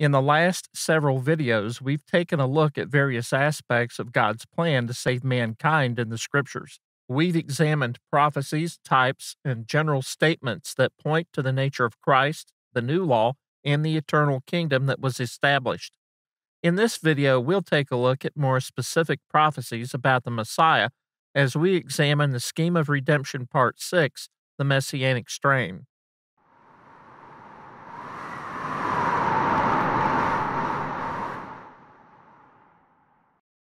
In the last several videos, we've taken a look at various aspects of God's plan to save mankind in the scriptures. We've examined prophecies, types, and general statements that point to the nature of Christ, the new law, and the eternal kingdom that was established. In this video, we'll take a look at more specific prophecies about the Messiah as we examine the scheme of redemption part 6, the messianic strain.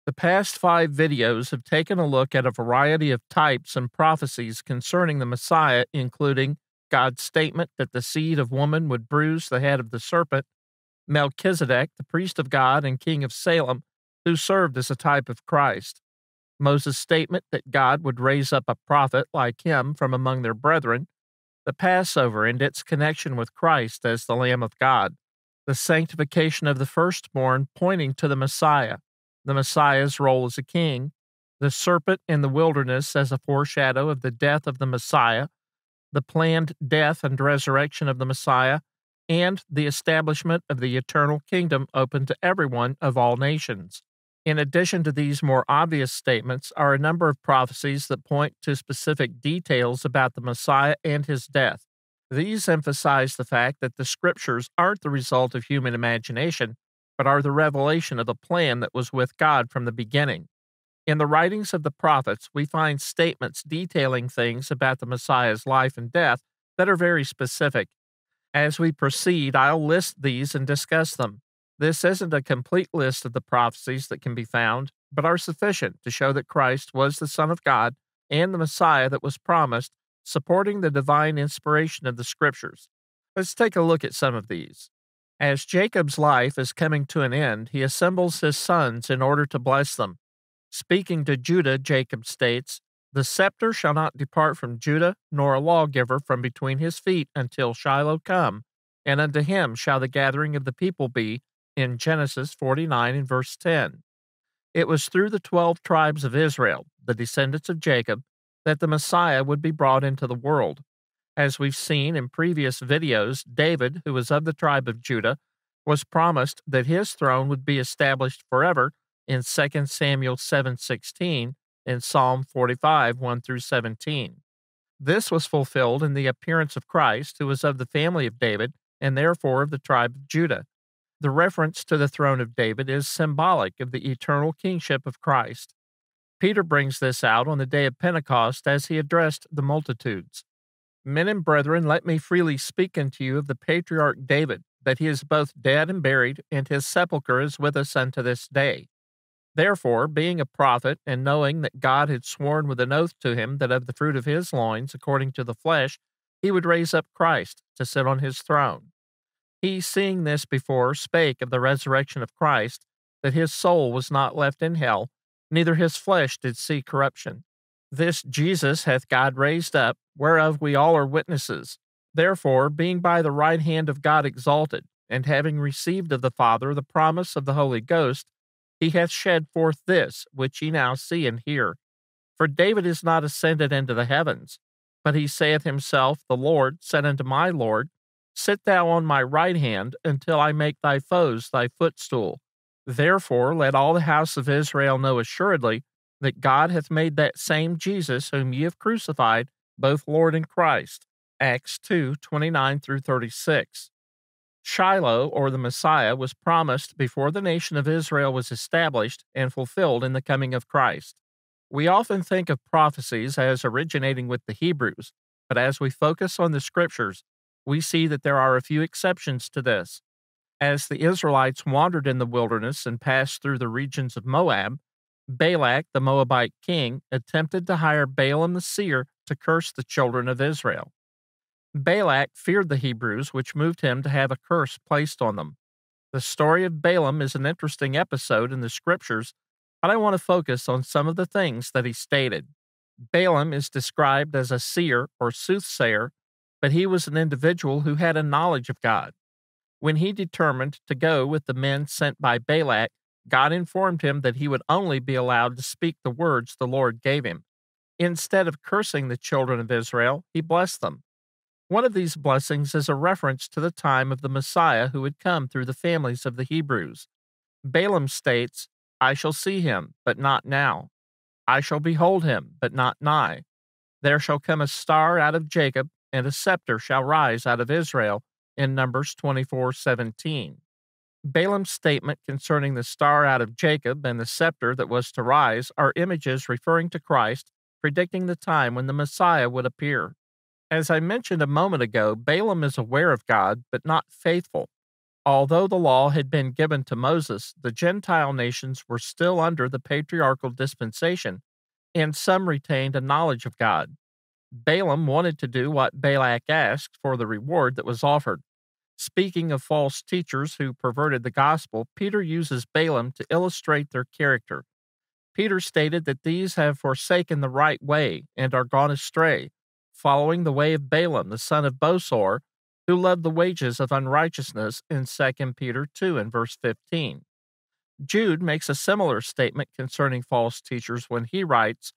The past five videos have taken a look at a variety of types and prophecies concerning the Messiah, including God's statement that the seed of woman would bruise the head of the serpent, Melchizedek, the priest of God and king of Salem, who served as a type of Christ, Moses' statement that God would raise up a prophet like him from among their brethren, the Passover and its connection with Christ as the Lamb of God, the sanctification of the firstborn pointing to the Messiah, the Messiah's role as a king, the serpent in the wilderness as a foreshadow of the death of the Messiah, the planned death and resurrection of the Messiah, and the establishment of the eternal kingdom open to everyone of all nations. In addition to these more obvious statements are a number of prophecies that point to specific details about the Messiah and his death. These emphasize the fact that the scriptures aren't the result of human imagination, but are the revelation of the plan that was with God from the beginning. In the writings of the prophets, we find statements detailing things about the Messiah's life and death that are very specific. As we proceed, I'll list these and discuss them. This isn't a complete list of the prophecies that can be found, but are sufficient to show that Christ was the Son of God and the Messiah that was promised, supporting the divine inspiration of the Scriptures. Let's take a look at some of these. As Jacob's life is coming to an end, he assembles his sons in order to bless them. Speaking to Judah, Jacob states, The scepter shall not depart from Judah, nor a lawgiver from between his feet until Shiloh come, and unto him shall the gathering of the people be, in Genesis 49 and verse 10. It was through the twelve tribes of Israel, the descendants of Jacob, that the Messiah would be brought into the world. As we've seen in previous videos, David, who was of the tribe of Judah, was promised that his throne would be established forever in 2 Samuel 7:16 and Psalm 45 1 through 17. This was fulfilled in the appearance of Christ, who was of the family of David and therefore of the tribe of Judah. The reference to the throne of David is symbolic of the eternal kingship of Christ. Peter brings this out on the day of Pentecost as he addressed the multitudes. Men and brethren, let me freely speak unto you of the patriarch David, that he is both dead and buried, and his sepulchre is with us unto this day. Therefore, being a prophet, and knowing that God had sworn with an oath to him that of the fruit of his loins, according to the flesh, he would raise up Christ to sit on his throne, he, seeing this before, spake of the resurrection of Christ, that his soul was not left in hell, neither his flesh did see corruption. This Jesus hath God raised up, whereof we all are witnesses. Therefore, being by the right hand of God exalted, and having received of the Father the promise of the Holy Ghost, he hath shed forth this, which ye now see and hear. For David is not ascended into the heavens, but he saith himself, The Lord said unto my Lord, Sit thou on my right hand until I make thy foes thy footstool. Therefore, let all the house of Israel know assuredly that God hath made that same Jesus whom ye have crucified, both Lord and Christ. Acts 2 29 through 36. Shiloh, or the Messiah, was promised before the nation of Israel was established and fulfilled in the coming of Christ. We often think of prophecies as originating with the Hebrews, but as we focus on the scriptures, we see that there are a few exceptions to this. As the Israelites wandered in the wilderness and passed through the regions of Moab, Balak, the Moabite king, attempted to hire Balaam the seer to curse the children of Israel. Balak feared the Hebrews, which moved him to have a curse placed on them. The story of Balaam is an interesting episode in the scriptures, but I want to focus on some of the things that he stated. Balaam is described as a seer or soothsayer, but he was an individual who had a knowledge of God. When he determined to go with the men sent by Balak, God informed him that he would only be allowed to speak the words the Lord gave him. Instead of cursing the children of Israel, he blessed them. One of these blessings is a reference to the time of the Messiah who would come through the families of the Hebrews. Balaam states, I shall see him, but not now. I shall behold him, but not nigh. There shall come a star out of Jacob, and a scepter shall rise out of Israel, in Numbers 24 17. Balaam's statement concerning the star out of Jacob and the scepter that was to rise are images referring to Christ, predicting the time when the Messiah would appear. As I mentioned a moment ago, Balaam is aware of God, but not faithful. Although the law had been given to Moses, the Gentile nations were still under the patriarchal dispensation, and some retained a knowledge of God. Balaam wanted to do what Balak asked for the reward that was offered. Speaking of false teachers who perverted the gospel, Peter uses Balaam to illustrate their character. Peter stated that these have forsaken the right way and are gone astray, following the way of Balaam, the son of Bosor, who loved the wages of unrighteousness in 2 Peter 2 and verse 15. Jude makes a similar statement concerning false teachers when he writes,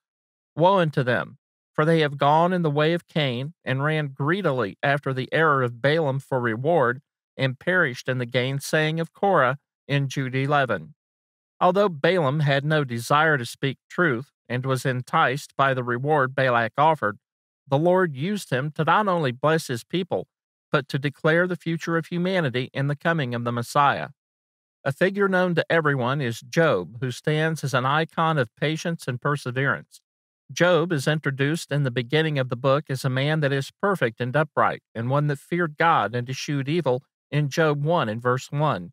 Woe unto them! For they have gone in the way of Cain, and ran greedily after the error of Balaam for reward, and perished in the gainsaying of Korah in Jude 11. Although Balaam had no desire to speak truth, and was enticed by the reward Balak offered, the Lord used him to not only bless his people, but to declare the future of humanity in the coming of the Messiah. A figure known to everyone is Job, who stands as an icon of patience and perseverance. Job is introduced in the beginning of the book as a man that is perfect and upright, and one that feared God and eschewed evil in Job 1 and verse 1.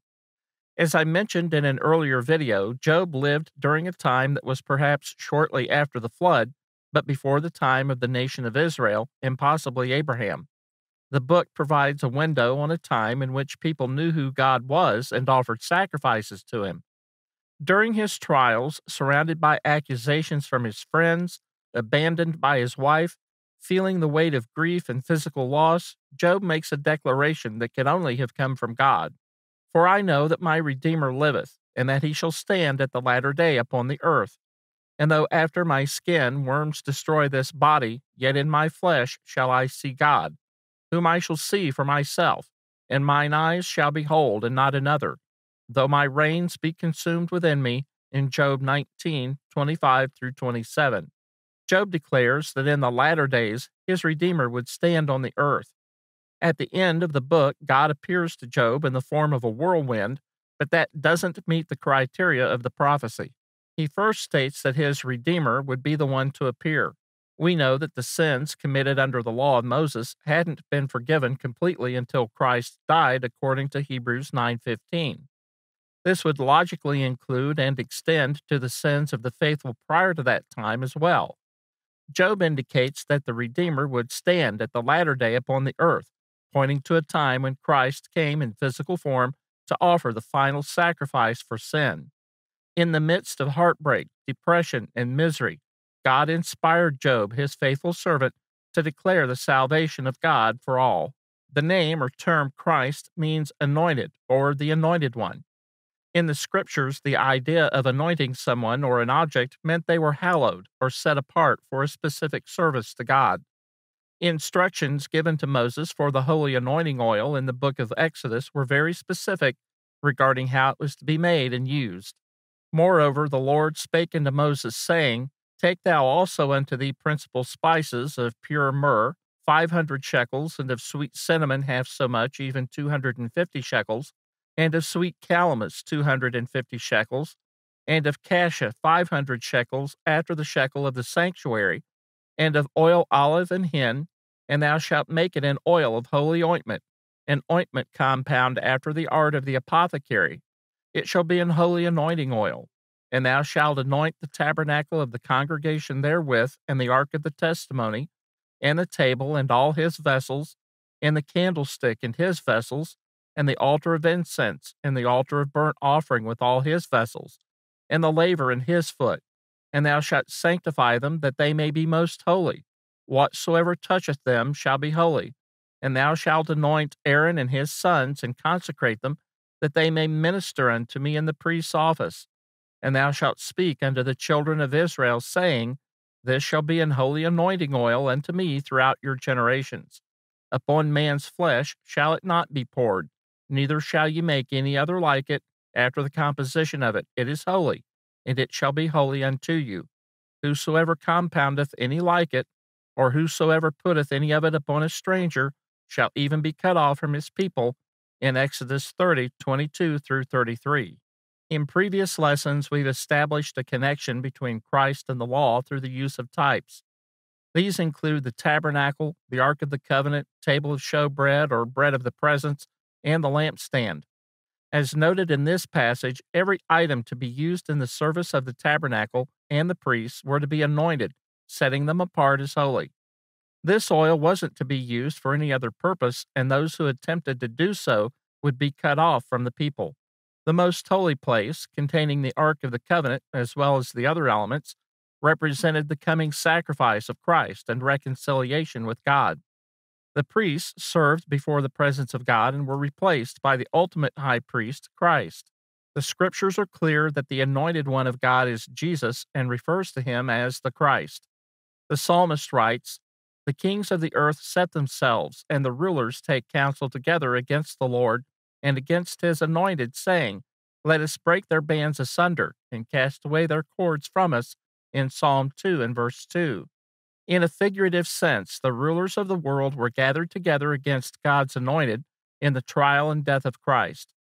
As I mentioned in an earlier video, Job lived during a time that was perhaps shortly after the flood, but before the time of the nation of Israel and possibly Abraham. The book provides a window on a time in which people knew who God was and offered sacrifices to him. During his trials, surrounded by accusations from his friends, abandoned by his wife, feeling the weight of grief and physical loss, Job makes a declaration that can only have come from God For I know that my Redeemer liveth, and that he shall stand at the latter day upon the earth. And though after my skin worms destroy this body, yet in my flesh shall I see God, whom I shall see for myself, and mine eyes shall behold, and not another though my reins be consumed within me, in Job 19, 25 through 27. Job declares that in the latter days his Redeemer would stand on the earth. At the end of the book, God appears to Job in the form of a whirlwind, but that doesn't meet the criteria of the prophecy. He first states that his Redeemer would be the one to appear. We know that the sins committed under the law of Moses hadn't been forgiven completely until Christ died according to Hebrews 9:15. This would logically include and extend to the sins of the faithful prior to that time as well. Job indicates that the Redeemer would stand at the latter day upon the earth, pointing to a time when Christ came in physical form to offer the final sacrifice for sin. In the midst of heartbreak, depression, and misery, God inspired Job, his faithful servant, to declare the salvation of God for all. The name or term Christ means anointed or the anointed one. In the scriptures, the idea of anointing someone or an object meant they were hallowed or set apart for a specific service to God. Instructions given to Moses for the holy anointing oil in the book of Exodus were very specific regarding how it was to be made and used. Moreover, the Lord spake unto Moses, saying, Take thou also unto thee principal spices of pure myrrh, five hundred shekels, and of sweet cinnamon half so much, even two hundred and fifty shekels and of sweet calamus 250 shekels, and of cassia 500 shekels after the shekel of the sanctuary, and of oil olive and hin, and thou shalt make it an oil of holy ointment, an ointment compound after the art of the apothecary. It shall be an holy anointing oil, and thou shalt anoint the tabernacle of the congregation therewith, and the ark of the testimony, and the table and all his vessels, and the candlestick and his vessels, and the altar of incense, and the altar of burnt offering with all his vessels, and the laver in his foot. And thou shalt sanctify them, that they may be most holy. Whatsoever toucheth them shall be holy. And thou shalt anoint Aaron and his sons, and consecrate them, that they may minister unto me in the priest's office. And thou shalt speak unto the children of Israel, saying, This shall be an holy anointing oil unto me throughout your generations. Upon man's flesh shall it not be poured, neither shall ye make any other like it after the composition of it. It is holy, and it shall be holy unto you. Whosoever compoundeth any like it, or whosoever putteth any of it upon a stranger, shall even be cut off from his people, in Exodus 30 22 through 33. In previous lessons, we've established a connection between Christ and the law through the use of types. These include the tabernacle, the Ark of the Covenant, table of showbread or bread of the presence, and the lampstand. As noted in this passage, every item to be used in the service of the tabernacle and the priests were to be anointed, setting them apart as holy. This oil wasn't to be used for any other purpose, and those who attempted to do so would be cut off from the people. The most holy place, containing the Ark of the Covenant as well as the other elements, represented the coming sacrifice of Christ and reconciliation with God. The priests served before the presence of God and were replaced by the ultimate high priest, Christ. The scriptures are clear that the anointed one of God is Jesus and refers to him as the Christ. The psalmist writes, The kings of the earth set themselves, and the rulers take counsel together against the Lord and against his anointed, saying, Let us break their bands asunder and cast away their cords from us, in Psalm 2 and verse 2. In a figurative sense, the rulers of the world were gathered together against God's anointed in the trial and death of Christ.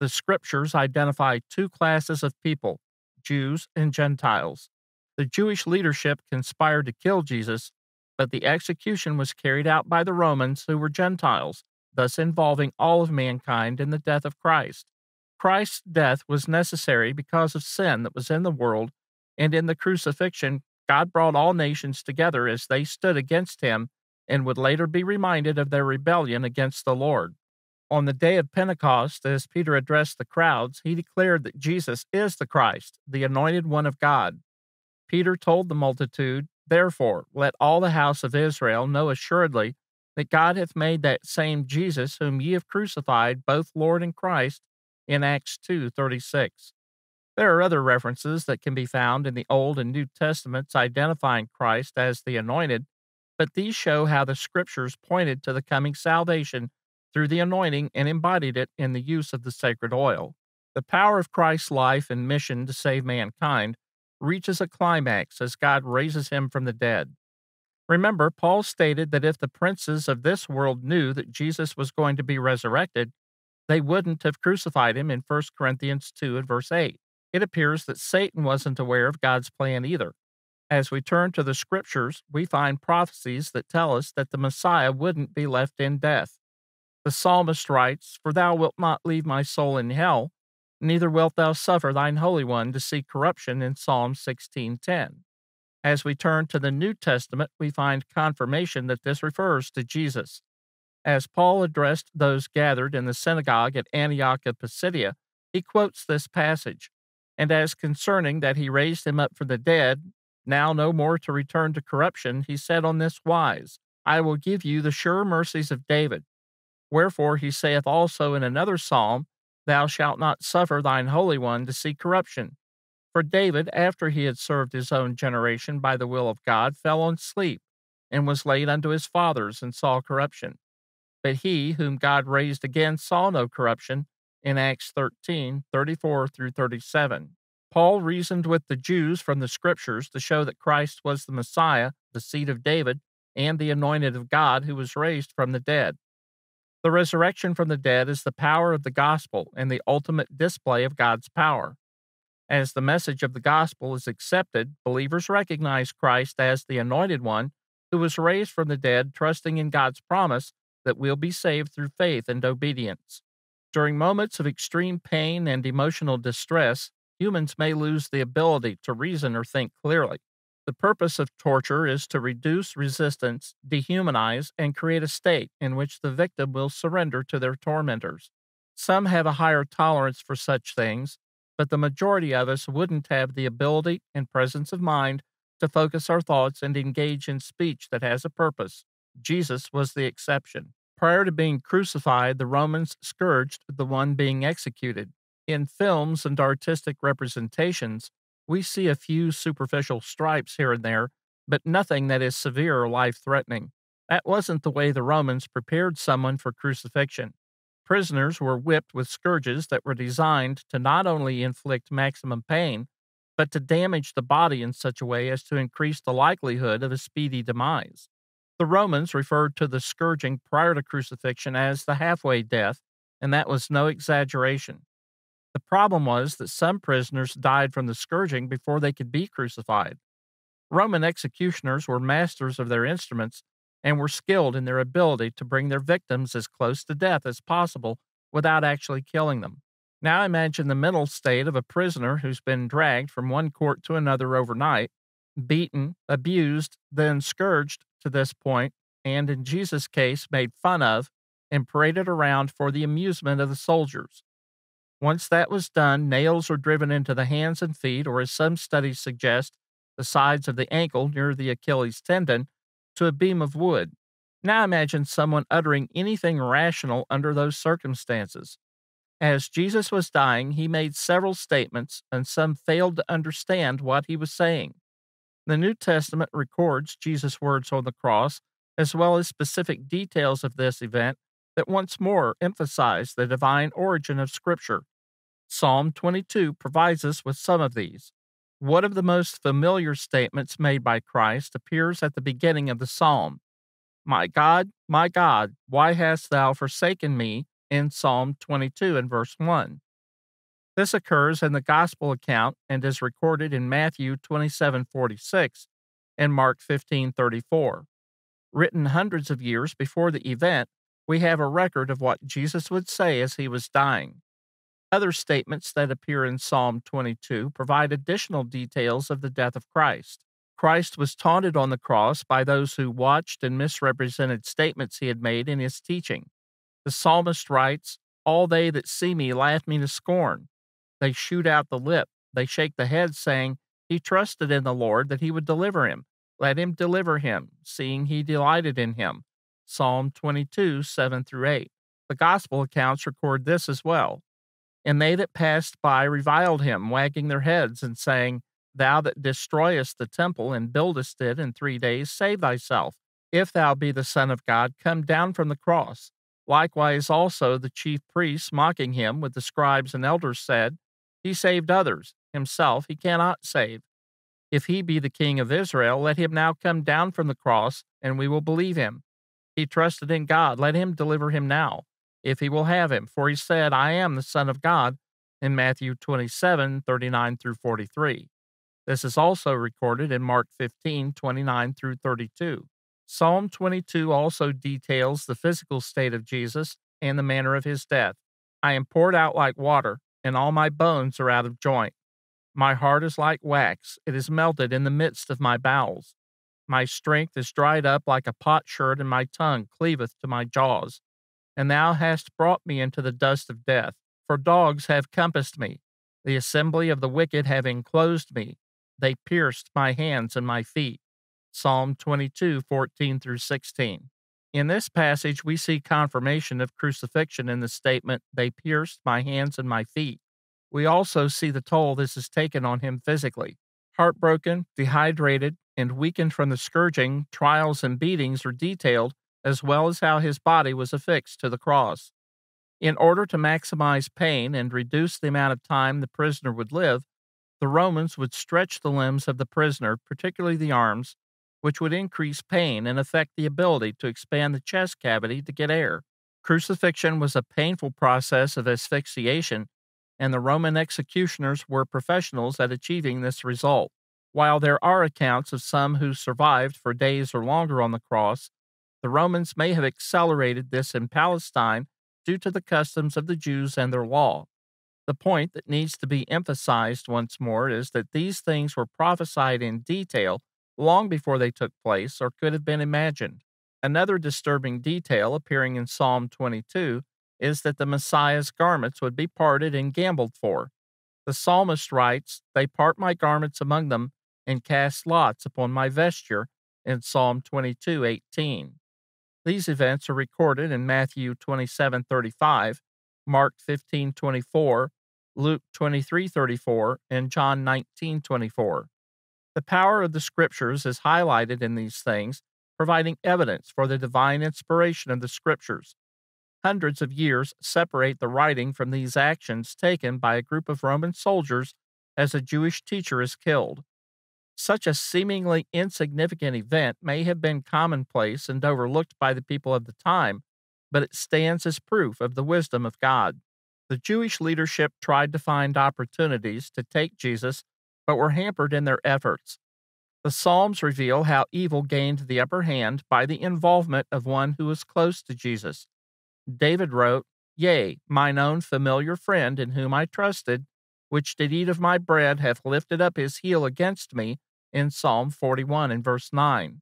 The scriptures identify two classes of people Jews and Gentiles. The Jewish leadership conspired to kill Jesus, but the execution was carried out by the Romans, who were Gentiles, thus involving all of mankind in the death of Christ. Christ's death was necessary because of sin that was in the world, and in the crucifixion, God brought all nations together as they stood against him and would later be reminded of their rebellion against the Lord. On the day of Pentecost, as Peter addressed the crowds, he declared that Jesus is the Christ, the anointed one of God. Peter told the multitude, Therefore, let all the house of Israel know assuredly that God hath made that same Jesus whom ye have crucified, both Lord and Christ, in Acts 2:36. There are other references that can be found in the Old and New Testaments identifying Christ as the anointed, but these show how the scriptures pointed to the coming salvation through the anointing and embodied it in the use of the sacred oil. The power of Christ's life and mission to save mankind reaches a climax as God raises him from the dead. Remember, Paul stated that if the princes of this world knew that Jesus was going to be resurrected, they wouldn't have crucified him in 1 Corinthians 2 and verse 8 it appears that Satan wasn't aware of God's plan either. As we turn to the scriptures, we find prophecies that tell us that the Messiah wouldn't be left in death. The psalmist writes, For thou wilt not leave my soul in hell, neither wilt thou suffer thine holy one to see corruption in Psalm 16:10. As we turn to the New Testament, we find confirmation that this refers to Jesus. As Paul addressed those gathered in the synagogue at Antioch of Pisidia, he quotes this passage and as concerning that he raised him up for the dead, now no more to return to corruption, he said on this wise, I will give you the sure mercies of David. Wherefore he saith also in another psalm, Thou shalt not suffer thine Holy One to see corruption. For David, after he had served his own generation by the will of God, fell on sleep, and was laid unto his fathers, and saw corruption. But he, whom God raised again, saw no corruption, in Acts 13 34 through 37. Paul reasoned with the Jews from the Scriptures to show that Christ was the Messiah, the seed of David, and the anointed of God who was raised from the dead. The resurrection from the dead is the power of the gospel and the ultimate display of God's power. As the message of the gospel is accepted, believers recognize Christ as the anointed one who was raised from the dead, trusting in God's promise that we'll be saved through faith and obedience. During moments of extreme pain and emotional distress, humans may lose the ability to reason or think clearly. The purpose of torture is to reduce resistance, dehumanize, and create a state in which the victim will surrender to their tormentors. Some have a higher tolerance for such things, but the majority of us wouldn't have the ability and presence of mind to focus our thoughts and engage in speech that has a purpose. Jesus was the exception. Prior to being crucified, the Romans scourged the one being executed. In films and artistic representations, we see a few superficial stripes here and there, but nothing that is severe or life threatening. That wasn't the way the Romans prepared someone for crucifixion. Prisoners were whipped with scourges that were designed to not only inflict maximum pain, but to damage the body in such a way as to increase the likelihood of a speedy demise. The Romans referred to the scourging prior to crucifixion as the halfway death, and that was no exaggeration. The problem was that some prisoners died from the scourging before they could be crucified. Roman executioners were masters of their instruments and were skilled in their ability to bring their victims as close to death as possible without actually killing them. Now imagine the mental state of a prisoner who's been dragged from one court to another overnight, beaten, abused, then scourged, to this point, and in Jesus' case, made fun of and paraded around for the amusement of the soldiers. Once that was done, nails were driven into the hands and feet, or as some studies suggest, the sides of the ankle near the Achilles tendon, to a beam of wood. Now imagine someone uttering anything rational under those circumstances. As Jesus was dying, he made several statements, and some failed to understand what he was saying. The New Testament records Jesus' words on the cross, as well as specific details of this event that once more emphasize the divine origin of Scripture. Psalm 22 provides us with some of these. One of the most familiar statements made by Christ appears at the beginning of the psalm My God, my God, why hast thou forsaken me? in Psalm 22 and verse 1. This occurs in the gospel account and is recorded in Matthew 27:46 and Mark 15:34. Written hundreds of years before the event, we have a record of what Jesus would say as he was dying. Other statements that appear in Psalm 22 provide additional details of the death of Christ. Christ was taunted on the cross by those who watched and misrepresented statements he had made in his teaching. The psalmist writes, All they that see me laugh me to scorn. They shoot out the lip. They shake the head, saying, He trusted in the Lord that he would deliver him. Let him deliver him, seeing he delighted in him. Psalm 22, 7 through 8. The gospel accounts record this as well. And they that passed by reviled him, wagging their heads and saying, Thou that destroyest the temple and buildest it in three days, save thyself. If thou be the Son of God, come down from the cross. Likewise, also the chief priests, mocking him with the scribes and elders, said, he saved others. Himself he cannot save. If he be the king of Israel, let him now come down from the cross, and we will believe him. He trusted in God, let him deliver him now, if he will have him. For he said, I am the Son of God, in Matthew 27, 39 through 43. This is also recorded in Mark 15, 29 through 32. Psalm 22 also details the physical state of Jesus and the manner of his death. I am poured out like water and all my bones are out of joint. My heart is like wax, it is melted in the midst of my bowels. My strength is dried up like a potsherd, and my tongue cleaveth to my jaws. And thou hast brought me into the dust of death, for dogs have compassed me. The assembly of the wicked have enclosed me. They pierced my hands and my feet. Psalm 22, 14 through 16. In this passage, we see confirmation of crucifixion in the statement, They pierced my hands and my feet. We also see the toll this has taken on him physically. Heartbroken, dehydrated, and weakened from the scourging, trials, and beatings are detailed, as well as how his body was affixed to the cross. In order to maximize pain and reduce the amount of time the prisoner would live, the Romans would stretch the limbs of the prisoner, particularly the arms, which would increase pain and affect the ability to expand the chest cavity to get air. Crucifixion was a painful process of asphyxiation, and the Roman executioners were professionals at achieving this result. While there are accounts of some who survived for days or longer on the cross, the Romans may have accelerated this in Palestine due to the customs of the Jews and their law. The point that needs to be emphasized once more is that these things were prophesied in detail long before they took place or could have been imagined. Another disturbing detail appearing in Psalm 22 is that the Messiah's garments would be parted and gambled for. The psalmist writes, They part my garments among them and cast lots upon my vesture in Psalm 22:18. These events are recorded in Matthew 27:35, Mark 15:24, Luke 23:34, and John 19:24. The power of the scriptures is highlighted in these things, providing evidence for the divine inspiration of the scriptures. Hundreds of years separate the writing from these actions taken by a group of Roman soldiers as a Jewish teacher is killed. Such a seemingly insignificant event may have been commonplace and overlooked by the people of the time, but it stands as proof of the wisdom of God. The Jewish leadership tried to find opportunities to take Jesus but were hampered in their efforts. The Psalms reveal how evil gained the upper hand by the involvement of one who was close to Jesus. David wrote, Yea, mine own familiar friend in whom I trusted, which did eat of my bread, hath lifted up his heel against me, in Psalm 41 and verse 9.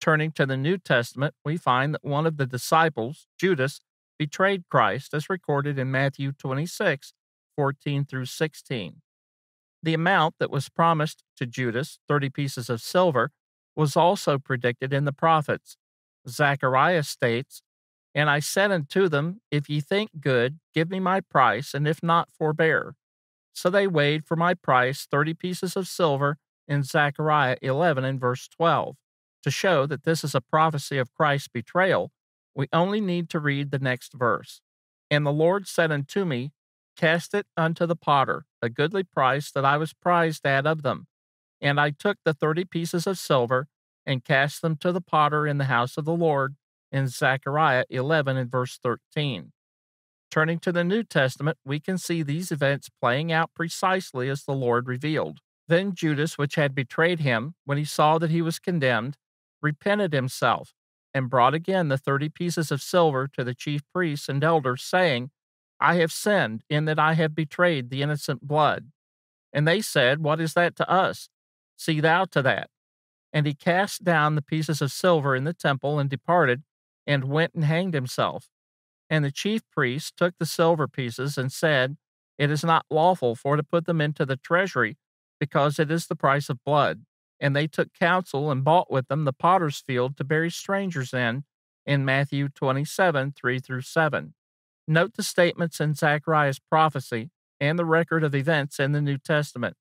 Turning to the New Testament, we find that one of the disciples, Judas, betrayed Christ, as recorded in Matthew 26, 14 through 16. The amount that was promised to Judas, 30 pieces of silver, was also predicted in the prophets. Zechariah states, And I said unto them, If ye think good, give me my price, and if not, forbear. So they weighed for my price 30 pieces of silver in Zechariah 11 and verse 12. To show that this is a prophecy of Christ's betrayal, we only need to read the next verse. And the Lord said unto me, cast it unto the potter, a goodly price that I was prized at of them. And I took the thirty pieces of silver, and cast them to the potter in the house of the Lord, in Zechariah 11 and verse 13. Turning to the New Testament, we can see these events playing out precisely as the Lord revealed. Then Judas, which had betrayed him, when he saw that he was condemned, repented himself, and brought again the thirty pieces of silver to the chief priests and elders, saying, I have sinned in that I have betrayed the innocent blood. And they said, What is that to us? See thou to that. And he cast down the pieces of silver in the temple and departed, and went and hanged himself. And the chief priests took the silver pieces and said, It is not lawful for to put them into the treasury, because it is the price of blood. And they took counsel and bought with them the potter's field to bury strangers in, in Matthew 27 3 through 7. Note the statements in Zechariah's prophecy and the record of events in the New Testament.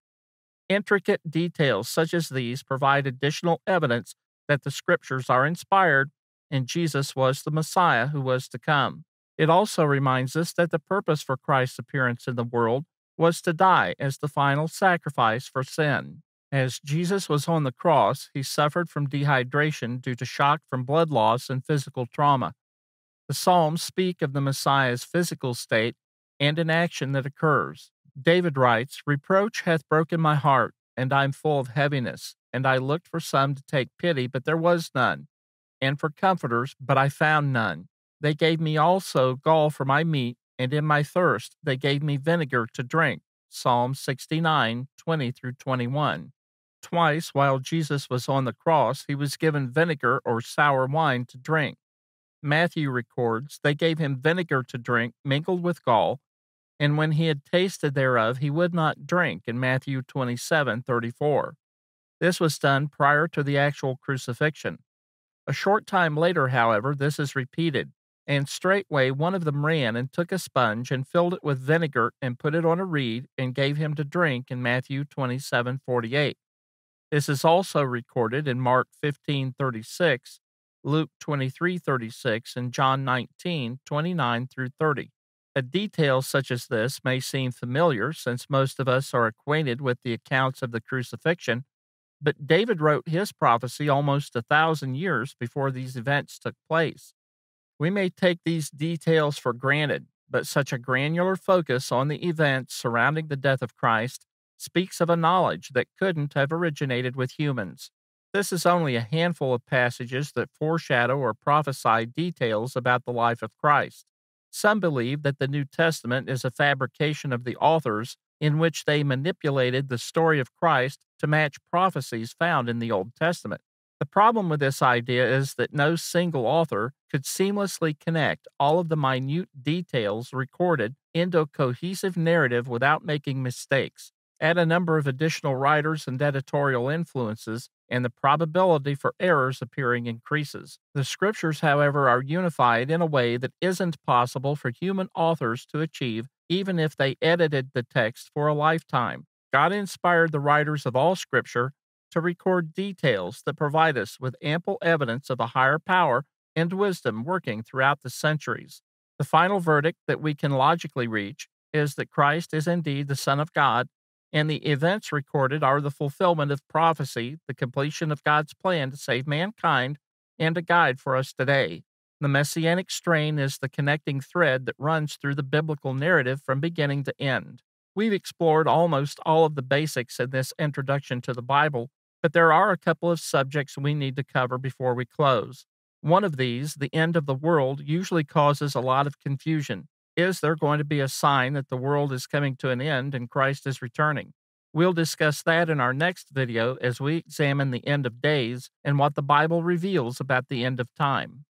Intricate details such as these provide additional evidence that the scriptures are inspired and Jesus was the Messiah who was to come. It also reminds us that the purpose for Christ's appearance in the world was to die as the final sacrifice for sin. As Jesus was on the cross, he suffered from dehydration due to shock from blood loss and physical trauma. The Psalms speak of the Messiah's physical state and an action that occurs. David writes, Reproach hath broken my heart, and I am full of heaviness. And I looked for some to take pity, but there was none, and for comforters, but I found none. They gave me also gall for my meat, and in my thirst they gave me vinegar to drink. Psalm 69, 20 through 21. Twice while Jesus was on the cross, he was given vinegar or sour wine to drink. Matthew records, they gave him vinegar to drink mingled with gall, and when he had tasted thereof, he would not drink, in Matthew 27 34. This was done prior to the actual crucifixion. A short time later, however, this is repeated, and straightway one of them ran and took a sponge and filled it with vinegar and put it on a reed and gave him to drink in Matthew 27 48. This is also recorded in Mark 15 36 Luke 23 36, and John 19 29 through 30. A detail such as this may seem familiar since most of us are acquainted with the accounts of the crucifixion, but David wrote his prophecy almost a thousand years before these events took place. We may take these details for granted, but such a granular focus on the events surrounding the death of Christ speaks of a knowledge that couldn't have originated with humans. This is only a handful of passages that foreshadow or prophesy details about the life of Christ. Some believe that the New Testament is a fabrication of the authors in which they manipulated the story of Christ to match prophecies found in the Old Testament. The problem with this idea is that no single author could seamlessly connect all of the minute details recorded into a cohesive narrative without making mistakes. Add a number of additional writers and editorial influences, and the probability for errors appearing increases. The scriptures, however, are unified in a way that isn't possible for human authors to achieve, even if they edited the text for a lifetime. God inspired the writers of all scripture to record details that provide us with ample evidence of a higher power and wisdom working throughout the centuries. The final verdict that we can logically reach is that Christ is indeed the Son of God and the events recorded are the fulfillment of prophecy, the completion of God's plan to save mankind, and a guide for us today. The messianic strain is the connecting thread that runs through the biblical narrative from beginning to end. We've explored almost all of the basics in this introduction to the Bible, but there are a couple of subjects we need to cover before we close. One of these, the end of the world, usually causes a lot of confusion, is there going to be a sign that the world is coming to an end and Christ is returning? We'll discuss that in our next video as we examine the end of days and what the Bible reveals about the end of time.